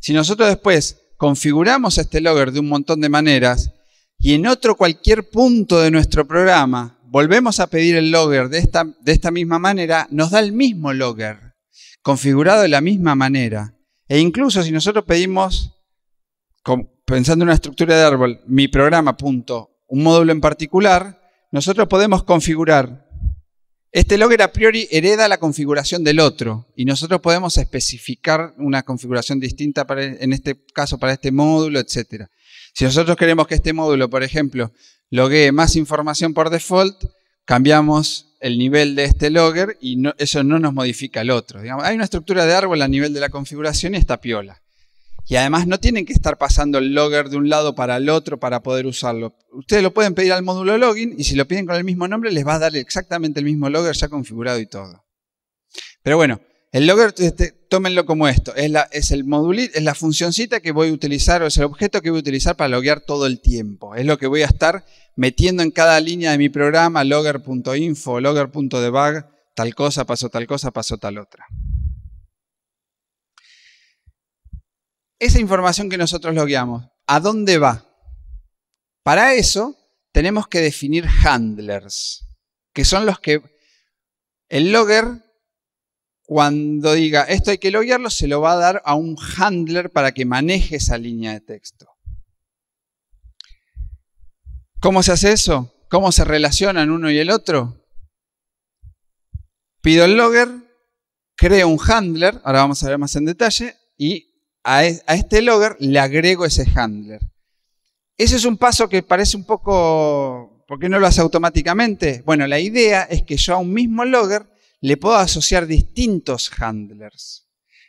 si nosotros después configuramos este logger de un montón de maneras y en otro cualquier punto de nuestro programa volvemos a pedir el logger de esta, de esta misma manera, nos da el mismo logger, configurado de la misma manera. E incluso si nosotros pedimos, pensando en una estructura de árbol, mi programa, punto, un módulo en particular, nosotros podemos configurar. Este logger a priori hereda la configuración del otro y nosotros podemos especificar una configuración distinta en este caso para este módulo, etc. Si nosotros queremos que este módulo, por ejemplo, Logue más información por default, cambiamos el nivel de este logger y eso no nos modifica el otro. Digamos, hay una estructura de árbol a nivel de la configuración y está piola. Y además no tienen que estar pasando el logger de un lado para el otro para poder usarlo. Ustedes lo pueden pedir al módulo login y si lo piden con el mismo nombre les va a dar exactamente el mismo logger ya configurado y todo. Pero bueno, el logger, este, tómenlo como esto, es la, es el modulito, es la funcioncita que voy a utilizar, o es el objeto que voy a utilizar para loguear todo el tiempo. Es lo que voy a estar metiendo en cada línea de mi programa, logger.info, logger.debug, tal cosa, pasó tal cosa, pasó tal otra. Esa información que nosotros logueamos, ¿a dónde va? Para eso tenemos que definir handlers, que son los que... El logger cuando diga esto hay que loguearlo, se lo va a dar a un handler para que maneje esa línea de texto. ¿Cómo se hace eso? ¿Cómo se relacionan uno y el otro? Pido el logger, creo un handler, ahora vamos a ver más en detalle, y a, e, este logger le agrego ese handler. Ese es un paso que parece un poco... ¿Por qué no lo hace automáticamente? Bueno, la idea es que yo a un mismo logger le puedo asociar distintos handlers.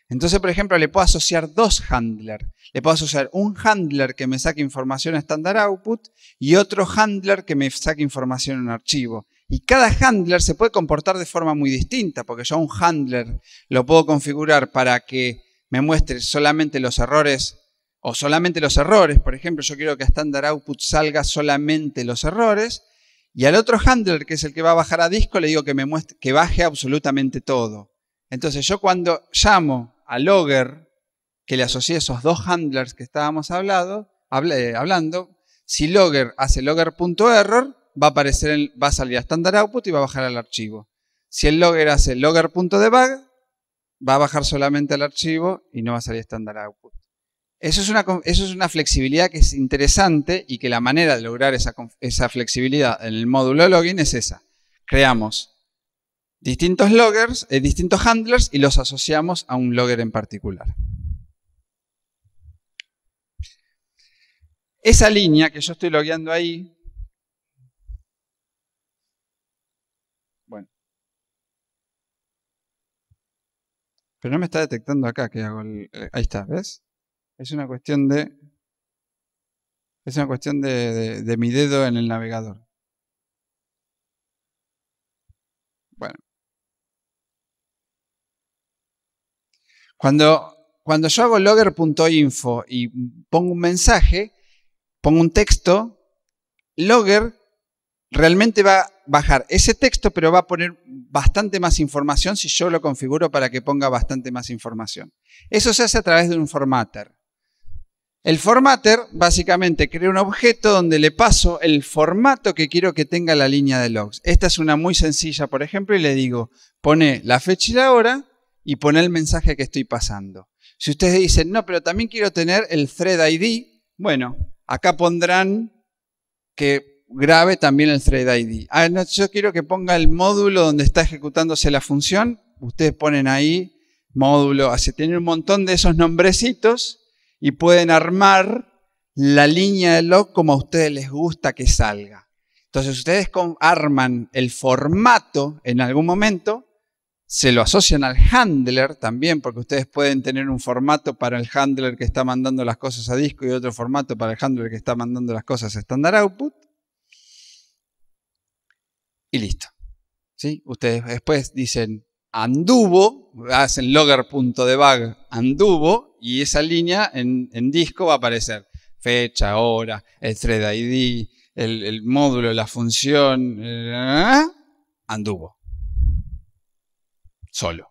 Entonces, por ejemplo, le puedo asociar dos handlers. Le puedo asociar un handler que me saque información a standard output y otro handler que me saque información en un archivo. Y cada handler se puede comportar de forma muy distinta, porque yo un handler lo puedo configurar para que me muestre solamente los errores o solamente los errores. Por ejemplo, yo quiero que a standard output salga solamente los errores y al otro handler, que es el que va a bajar a disco, le digo que me muestre, que baje absolutamente todo. Entonces yo cuando llamo a Logger, que le asocié esos dos handlers que estábamos hablando, hablando, si Logger hace logger.error, va a aparecer en, va a salir a standard output y va a bajar al archivo. Si el logger hace logger.debug, va a bajar solamente al archivo y no va a salir a standard output. Eso es, una, flexibilidad que es interesante y que la manera de lograr esa, flexibilidad en el módulo login es esa. Creamos distintos loggers, eh, distintos handlers y los asociamos a un logger en particular. Esa línea que yo estoy logueando ahí, bueno, pero no me está detectando acá que hago el, eh, ahí está, ¿ves? Es una cuestión de. Es una cuestión de, mi dedo en el navegador. Bueno. Cuando, cuando yo hago logger.info y pongo un mensaje, pongo un texto, logger realmente va a bajar ese texto, pero va a poner bastante más información si yo lo configuro para que ponga bastante más información. Eso se hace a través de un formatter. El formatter básicamente crea un objeto donde le paso el formato que quiero que tenga la línea de logs. Esta es una muy sencilla, por ejemplo, y le digo, pone la fecha y la hora y pone el mensaje que estoy pasando. Si ustedes dicen, no, pero también quiero tener el thread ID, bueno, acá pondrán que grabe también el thread ID. Ah, no, yo quiero que ponga el módulo donde está ejecutándose la función. Ustedes ponen ahí módulo, así tiene un montón de esos nombrecitos y pueden armar la línea de log como a ustedes les gusta que salga. Entonces ustedes arman el formato en algún momento, se lo asocian al handler también, porque ustedes pueden tener un formato para el handler que está mandando las cosas a disco y otro formato para el handler que está mandando las cosas a standard output. Y listo. ¿Sí? Ustedes después dicen anduvo, hacen logger.debug anduvo y esa línea en, disco va a aparecer fecha, hora, el thread ID, el, módulo, la función, eh, anduvo. Solo.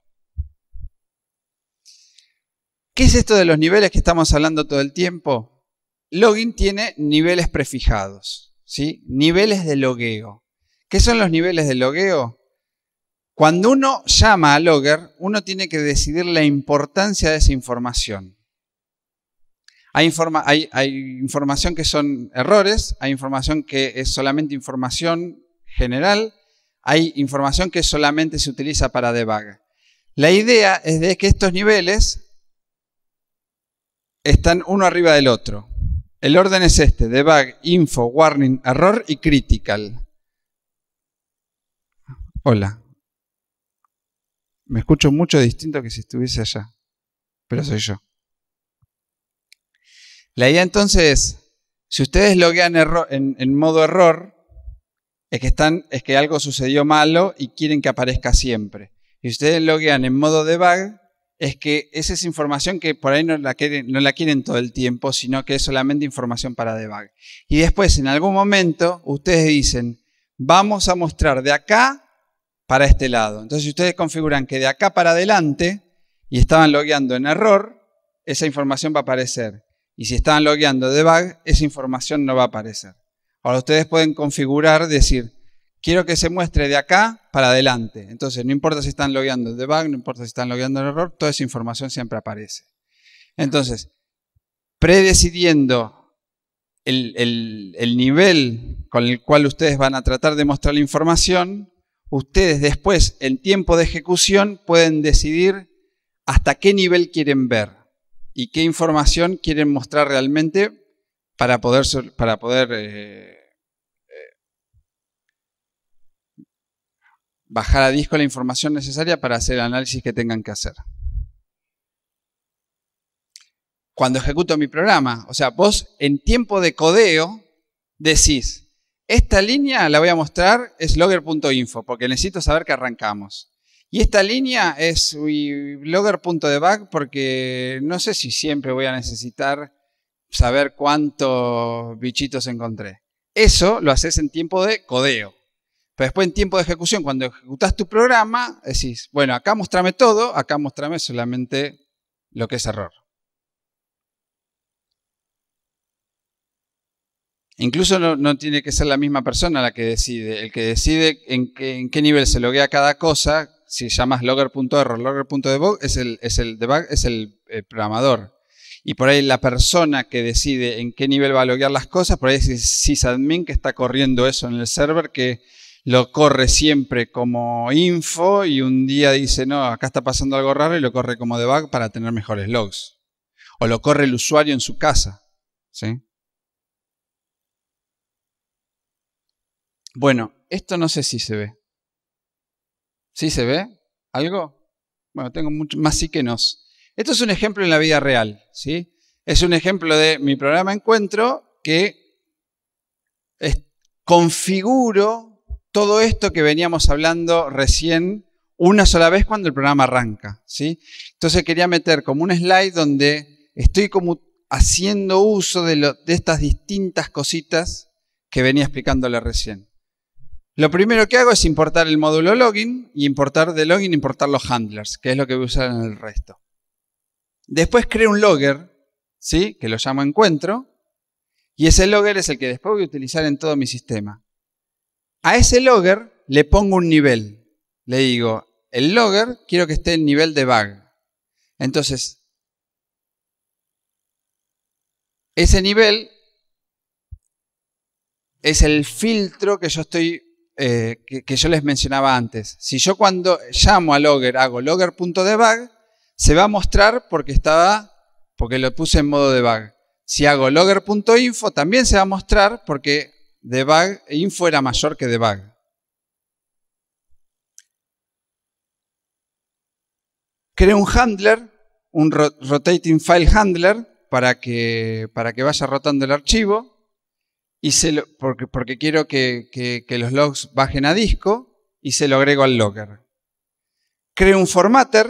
¿Qué es esto de los niveles que estamos hablando todo el tiempo? Login tiene niveles prefijados, ¿sí? Niveles de logueo. ¿Qué son los niveles de logueo? Cuando uno llama a Logger, uno tiene que decidir la importancia de esa información. Hay, información que son errores, hay información que es solamente información general, hay información que solamente se utiliza para debug. La idea es de que estos niveles están uno arriba del otro. El orden es este, debug, info, warning, error y critical. Hola. Me escucho mucho distinto que si estuviese allá, pero soy yo. La idea entonces, si ustedes loguean en, modo error, es que, es que algo sucedió malo y quieren que aparezca siempre. Y si ustedes loguean en modo debug, es que esa es información que por ahí no la, quieren, no la quieren todo el tiempo, sino que es solamente información para debug. Y después, en algún momento, ustedes dicen, vamos a mostrar de acá para este lado. Entonces, si ustedes configuran que de acá para adelante y estaban logueando en error, esa información va a aparecer. Y si estaban logueando debug, esa información no va a aparecer. Ahora ustedes pueden configurar, decir, quiero que se muestre de acá para adelante. Entonces, no importa si están logueando debug, no importa si están logueando en error, toda esa información siempre aparece. Entonces, predecidiendo el nivel con el cual ustedes van a tratar de mostrar la información, ustedes después, en tiempo de ejecución, pueden decidir hasta qué nivel quieren ver y qué información quieren mostrar realmente para poder, para poder eh, eh, bajar a disco la información necesaria para hacer el análisis que tengan que hacer. Cuando ejecuto mi programa, o sea, vos en tiempo de codeo decís, esta línea la voy a mostrar, es logger.info, porque necesito saber que arrancamos. Y esta línea es logger.debug, porque no sé si siempre voy a necesitar saber cuántos bichitos encontré. Eso lo haces en tiempo de codeo. Pero después en tiempo de ejecución, cuando ejecutas tu programa, decís, bueno, acá mostrame todo, acá mostrame solamente lo que es error. Incluso no, tiene que ser la misma persona la que decide. El que decide en qué, nivel se loguea cada cosa, si llamas logger.error, logger.debug, es el, es el debug, es el, eh, programador. Y por ahí la persona que decide en qué nivel va a loguear las cosas, por ahí es el sysadmin que está corriendo eso en el server, que lo corre siempre como info y un día dice, no, acá está pasando algo raro y lo corre como debug para tener mejores logs. O lo corre el usuario en su casa. ¿sí? Bueno, esto no sé si se ve. ¿Sí se ve? ¿Algo? Bueno, tengo mucho más sí que nos. Esto es un ejemplo en la vida real, ¿sí? Es un ejemplo de mi programa Encuentro que configuro todo esto que veníamos hablando recién una sola vez cuando el programa arranca, ¿sí? Entonces quería meter como un slide donde estoy como haciendo uso de estas distintas cositas que venía explicándole recién. Lo primero que hago es importar el módulo login y importar de login importar los handlers, que es lo que voy a usar en el resto. Después creo un logger, ¿sí? que lo llamo encuentro, y ese logger es el que después voy a utilizar en todo mi sistema. A ese logger le pongo un nivel. Le digo, el logger quiero que esté en nivel de bug. Entonces, ese nivel es el filtro que yo estoy eh, que, yo les mencionaba antes. Si yo cuando llamo a logger hago logger.debug, se va a mostrar porque estaba, porque lo puse en modo debug. Si hago logger.info, también se va a mostrar porque debug info era mayor que debug. Creo un handler, un rotating file handler, para que, para que vaya rotando el archivo y se lo, porque, porque, quiero que, que, los logs bajen a disco y se lo agrego al logger. Creo un formatter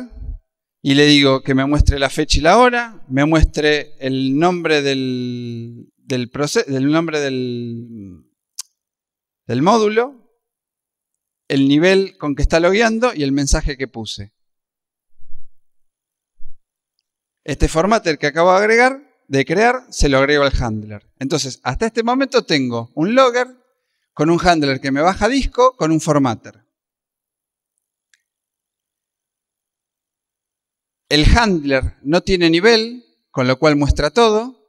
y le digo que me muestre la fecha y la hora, me muestre el nombre del, del, proceso, del nombre del, del módulo, el nivel con que está logueando y el mensaje que puse. Este formatter que acabo de agregar de crear, se lo agrego al handler. Entonces, hasta este momento tengo un logger con un handler que me baja a disco con un formatter. El handler no tiene nivel, con lo cual muestra todo.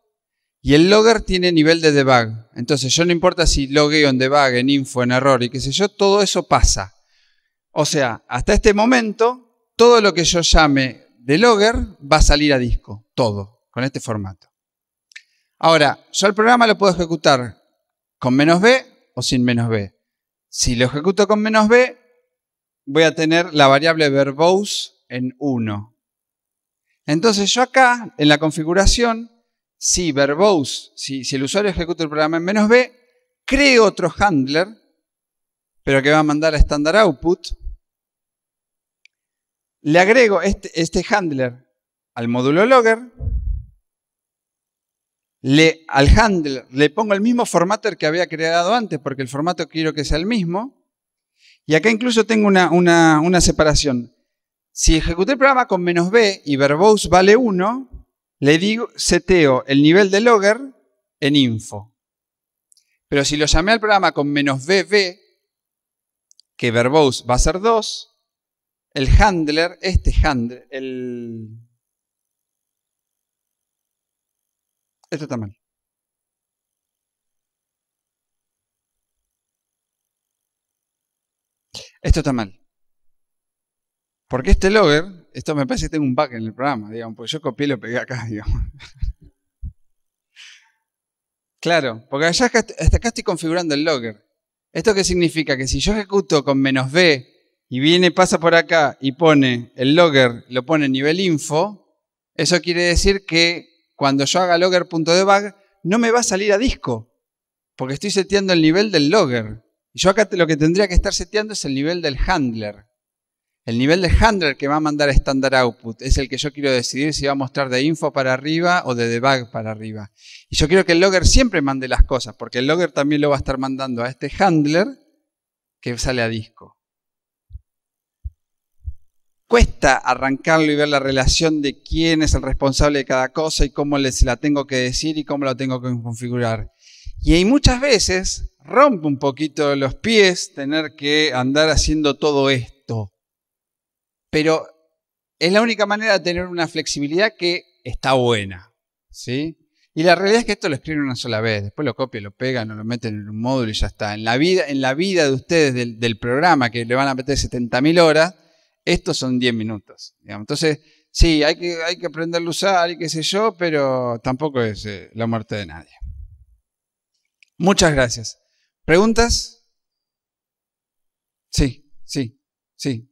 Y el logger tiene nivel de debug. Entonces, yo no importa si logueo en debug, en info, en error y qué sé yo, todo eso pasa. O sea, hasta este momento, todo lo que yo llame de logger va a salir a disco, todo, con este formato. Ahora, yo el programa lo puedo ejecutar con menos B o sin menos B. Si lo ejecuto con menos B, voy a tener la variable verbose en 1. Entonces yo acá, en la configuración, si verbose, si, el usuario ejecuta el programa en menos B, creo otro handler, pero que va a mandar a standard output. Le agrego este, este handler al módulo logger le, al handler le pongo el mismo formatter que había creado antes, porque el formato quiero que sea el mismo. Y acá incluso tengo una, una, una separación. Si ejecuté el programa con menos B y verbose vale 1, le digo, seteo el nivel de logger en info. Pero si lo llamé al programa con menos BB, que verbose va a ser 2, el handler, este handler, el Esto está mal. Esto está mal. Porque este logger, esto me parece que tengo un bug en el programa, digamos, porque yo copié y lo pegué acá, digamos. claro, porque allá hasta acá estoy configurando el logger. ¿Esto qué significa? Que si yo ejecuto con menos B y viene, pasa por acá y pone el logger, lo pone en nivel info, eso quiere decir que cuando yo haga logger.debug, no me va a salir a disco, porque estoy seteando el nivel del logger. Y yo acá lo que tendría que estar seteando es el nivel del handler. El nivel del handler que va a mandar standard output es el que yo quiero decidir si va a mostrar de info para arriba o de debug para arriba. Y yo quiero que el logger siempre mande las cosas, porque el logger también lo va a estar mandando a este handler que sale a disco cuesta arrancarlo y ver la relación de quién es el responsable de cada cosa y cómo se la tengo que decir y cómo la tengo que configurar. Y hay muchas veces rompe un poquito los pies tener que andar haciendo todo esto. Pero es la única manera de tener una flexibilidad que está buena. ¿sí? Y la realidad es que esto lo escriben una sola vez, después lo copian, lo pegan, lo meten en un módulo y ya está. En la vida, en la vida de ustedes del, del programa, que le van a meter 70.000 horas, estos son 10 minutos. Entonces, sí, hay que, hay que aprenderlo a usar y qué sé yo, pero tampoco es eh, la muerte de nadie. Muchas gracias. ¿Preguntas? Sí, sí, sí.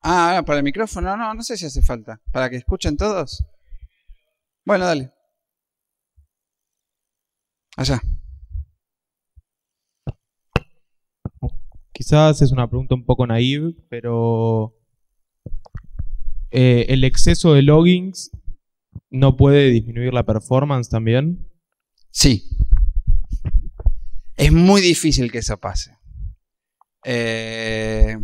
Ah, ah, para el micrófono, no, no sé si hace falta. Para que escuchen todos. Bueno, dale. Allá. Quizás es una pregunta un poco naive, pero eh, ¿El exceso de logins no puede disminuir la performance también? Sí. Es muy difícil que eso pase. Eh,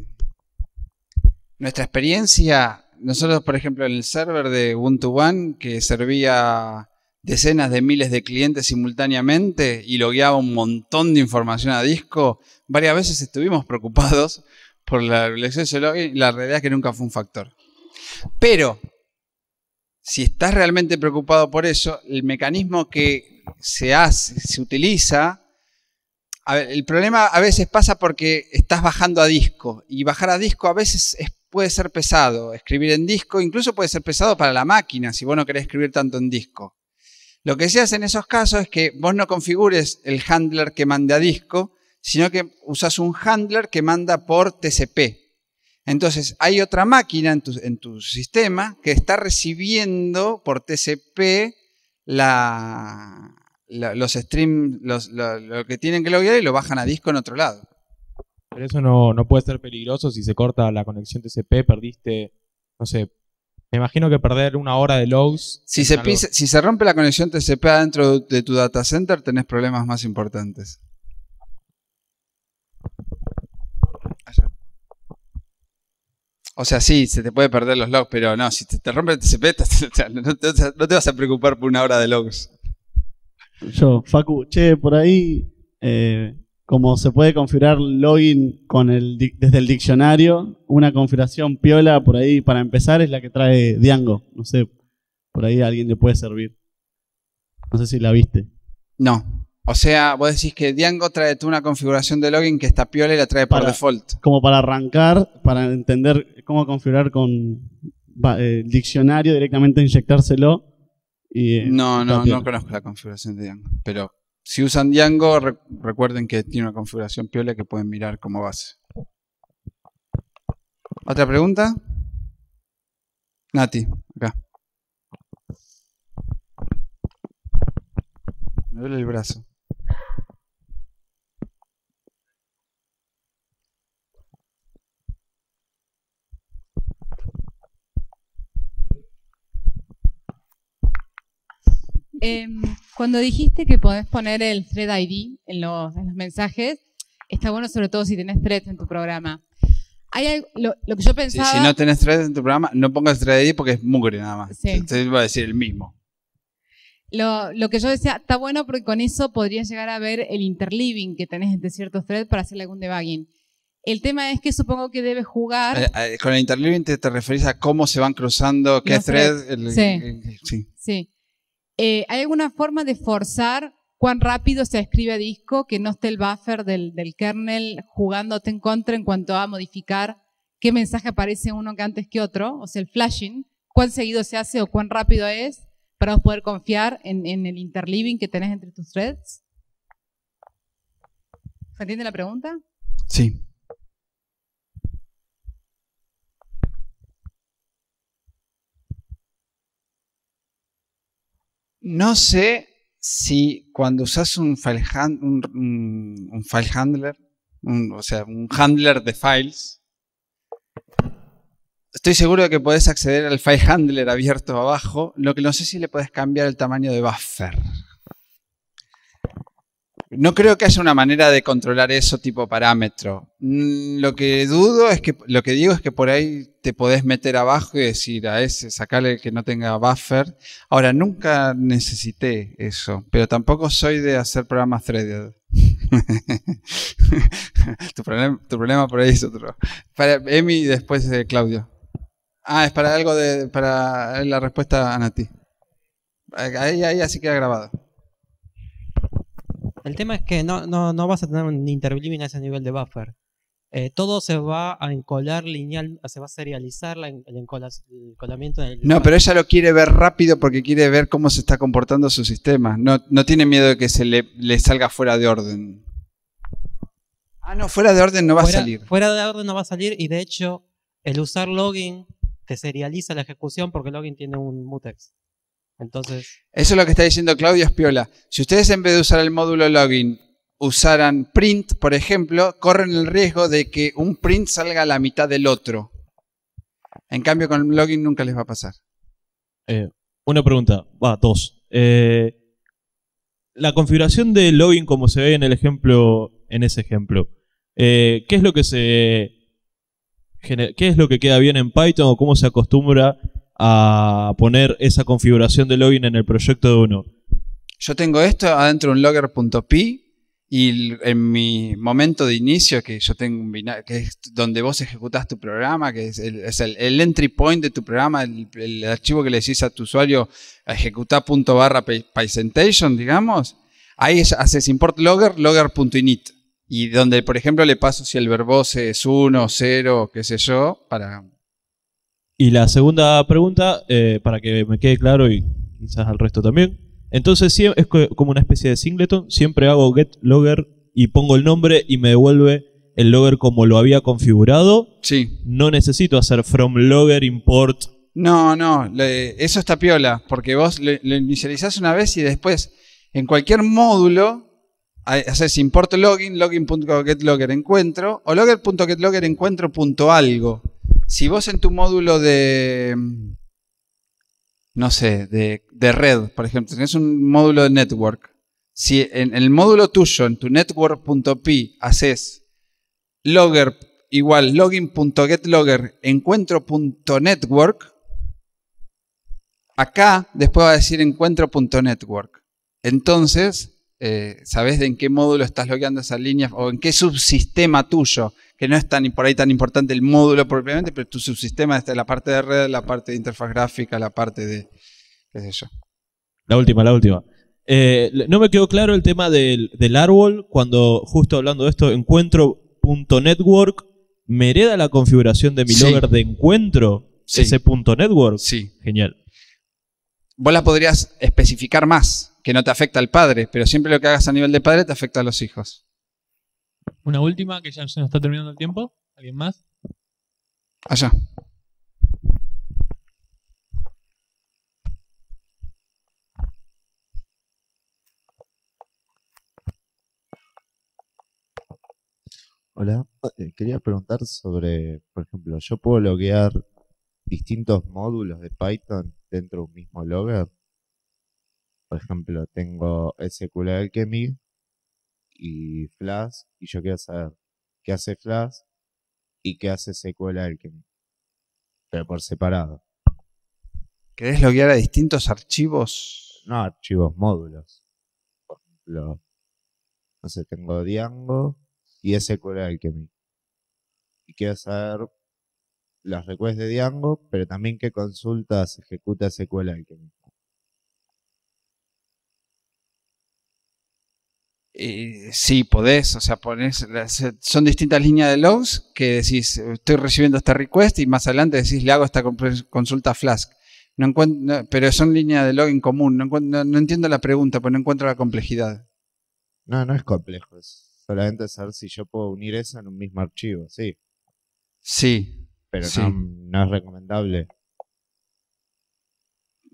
nuestra experiencia, nosotros por ejemplo en el server de Ubuntu One, que servía decenas de miles de clientes simultáneamente y logueaba un montón de información a disco, varias veces estuvimos preocupados por la, el exceso de login, la realidad es que nunca fue un factor. Pero, si estás realmente preocupado por eso, el mecanismo que se hace, se utiliza, el problema a veces pasa porque estás bajando a disco y bajar a disco a veces puede ser pesado. Escribir en disco incluso puede ser pesado para la máquina si vos no querés escribir tanto en disco. Lo que se hace en esos casos es que vos no configures el handler que mande a disco, sino que usas un handler que manda por TCP, entonces, hay otra máquina en tu, sistema que está recibiendo por TCP los streams, lo, que tienen que lograr y lo bajan a disco en otro lado. Pero eso no, puede ser peligroso si se corta la conexión TCP, perdiste, no sé, me imagino que perder una hora de logs. Si se, si se rompe la conexión TCP adentro de tu data center, tenés problemas más importantes. O sea, sí, se te puede perder los logs, pero no, si te, te el TCP, no te, vas a preocupar por una hora de logs. Yo, Facu, che, por ahí, eh, como se puede configurar login con el, desde el diccionario, una configuración piola por ahí para empezar es la que trae Django. No sé, por ahí a alguien le puede servir. No sé si la viste. No, o sea, vos decís que Django trae tú una configuración de login que está piola y la trae por default. Como para arrancar, para entender cómo configurar con el eh, diccionario, directamente inyectárselo. Y, eh, no, no, no conozco la configuración de Django. Pero si usan Django, recuerden que tiene una configuración piola que pueden mirar como base. ¿Otra pregunta? Nati, acá. Me duele el brazo. Em, cuando dijiste que podés poner el thread ID en los, mensajes, está bueno sobre todo si tenés threads en tu programa. Hay lo, que yo pensaba... si no tenés threads en tu programa, no pongas thread ID porque es mugre nada más. Sí. Te, iba a decir el mismo. Lo, que yo decía, está bueno porque con eso podrías llegar a ver el interleaving que tenés entre ciertos threads para hacerle algún debugging. El tema es que supongo que debe jugar. Eh, eh, con el interleaving te, referís a cómo se van cruzando, qué thread. sí. sí. sí. Eh, ¿Hay alguna forma de forzar cuán rápido se escribe a disco que no esté el buffer del, kernel jugándote en contra en cuanto a modificar qué mensaje aparece uno antes que otro? O sea, el flashing, cuán seguido se hace o cuán rápido es para poder confiar en, el interleaving que tenés entre tus threads. ¿Se entiende la pregunta? Sí. No sé si cuando usas un file, un, file handler, o sea, un handler de files, estoy seguro de que podés acceder al file handler abierto abajo, lo que no sé si le puedes cambiar el tamaño de buffer. No creo que haya una manera de controlar eso tipo parámetro. Mm, lo que dudo es que, lo que digo es que por ahí te podés meter abajo y decir a ese, sacarle que no tenga buffer. Ahora, nunca necesité eso, pero tampoco soy de hacer programas threaded. tu, tu, problema por ahí es otro. Para Emi después Claudio. Ah, es para algo de, para la respuesta a Nati. Ahí, ahí así queda grabado. El tema es que no, no, vas a tener un interleaving a ese nivel de buffer. Eh, todo se va a encolar lineal, se va a serializar el, encolamiento. no, pero ella lo quiere ver rápido porque quiere ver cómo se está comportando su sistema. No, no tiene miedo de que se le, salga fuera de orden. Ah, no, fuera de orden no va a salir. Fuera de orden no va a salir y de hecho el usar login te serializa la ejecución porque login tiene un mutex. Entonces. Eso es lo que está diciendo Claudio Espiola. Si ustedes en vez de usar el módulo login usaran print, por ejemplo, corren el riesgo de que un print salga a la mitad del otro. En cambio, con login nunca les va a pasar. Eh, una pregunta, va, dos. Eh, la configuración de login, como se ve en el ejemplo, en ese ejemplo, eh, ¿qué es lo que se qué es lo que queda bien en Python o cómo se acostumbra a poner esa configuración de login en el proyecto de uno. Yo tengo esto adentro de un logger.py y en mi momento de inicio, que yo tengo un binario, que es donde vos ejecutas tu programa, que es el, entry point de tu programa, el, archivo que le decís a tu usuario ejecutar barra presentation, digamos, ahí haces import logger, logger.init. Y donde, por ejemplo, le paso si el verbose es 1, 0, qué sé yo, para y la segunda pregunta, eh, para que me quede claro y quizás al resto también. Entonces es como una especie de singleton, siempre hago get y pongo el nombre y me devuelve el logger como lo había configurado. Sí. No necesito hacer from import. No, no, eso está piola, porque vos lo inicializás una vez y después en cualquier módulo haces import login, login.getlogger encuentro o logger.getlogger si vos en tu módulo de, mm, no sé, de, red, por ejemplo, tenés un módulo de network, si en el módulo tuyo, en tu network.py, haces logger igual login.getlogger encuentro.network, acá después va a decir encuentro.network. Entonces, eh, sabes de en qué módulo estás logueando esas líneas o en qué subsistema tuyo, que no es tan por ahí tan importante el módulo propiamente, pero tu subsistema está en la parte de red, la parte de interfaz gráfica, la parte de qué sé yo. La última, la última. Eh, no me quedó claro el tema del, árbol cuando justo hablando de esto encuentro.network me hereda la configuración de mi logger de encuentro ese punto network. Sí. Genial. Vos la podrías especificar más que no te afecta al padre, pero siempre lo que hagas a nivel de padre te afecta a los hijos. Una última, que ya se nos está terminando el tiempo. ¿Alguien más? Allá. Hola, eh, quería preguntar sobre, por ejemplo, ¿yo puedo loguear distintos módulos de Python dentro de un mismo logger? Por ejemplo, tengo SQL alchemy y Flash, y yo quiero saber qué hace Flash y qué hace SQL Alchemy. Pero por separado. ¿Querés loguear a distintos archivos? No, archivos, módulos. Por ejemplo, no sé, tengo Django y SQL Alchemy. Y quiero saber las requests de Django, pero también qué consultas ejecuta SQL Alchemy. Eh, sí, podés, o sea, ponés, eh, son distintas líneas de logs que decís, estoy recibiendo esta request y más adelante decís, le hago esta consulta Flask. No pero son líneas de log en común, no, entiendo la pregunta, pero pues no encuentro la complejidad. No, no es complejo, es solamente saber si yo puedo unir eso en un mismo archivo, sí. Sí. Pero no es recomendable.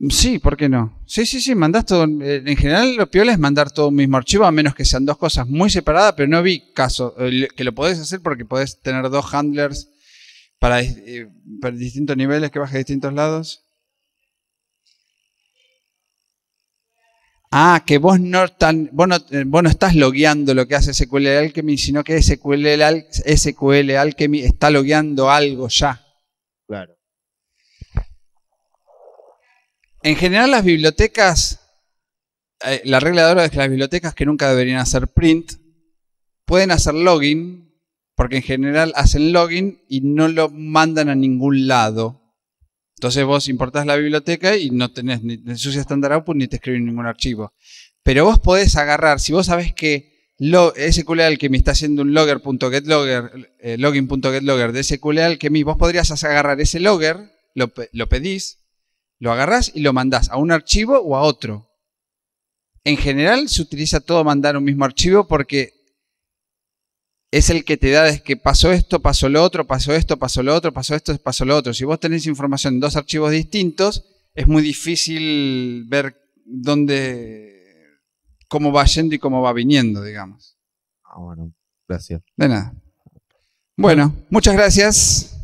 Sí, ¿por qué no? Sí, sí, sí, mandás todo. Eh, en general, lo peor es mandar todo un mismo archivo, a menos que sean dos cosas muy separadas, pero no vi caso eh, que lo podés hacer porque podés tener dos handlers para, eh, distintos niveles que baje a distintos lados. Ah, que vos no, tan, vos no, estás logueando lo que hace SQL Alchemy, sino que SQL, SQL Alchemy está logueando algo ya. Claro en general las bibliotecas, eh, la regla de es que las bibliotecas que nunca deberían hacer print, pueden hacer login, porque en general hacen login y no lo mandan a ningún lado. Entonces vos importás la biblioteca y no tenés ni sucia ensucias standard output ni te escriben ningún archivo. Pero vos podés agarrar, si vos sabés que lo, ese culeal que me está haciendo un logger.getlogger, login.getlogger eh, de ese culeal que me, vos podrías agarrar ese logger, lo pedís, lo agarras y lo mandás a un archivo o a otro. En general se utiliza todo mandar un mismo archivo porque es el que te da es que pasó esto, pasó lo otro, pasó esto, pasó lo otro, pasó esto, pasó lo otro. Si vos tenés información en dos archivos distintos, es muy difícil ver dónde, cómo va yendo y cómo va viniendo, digamos. Ah, bueno, gracias. De nada. Bueno, muchas gracias.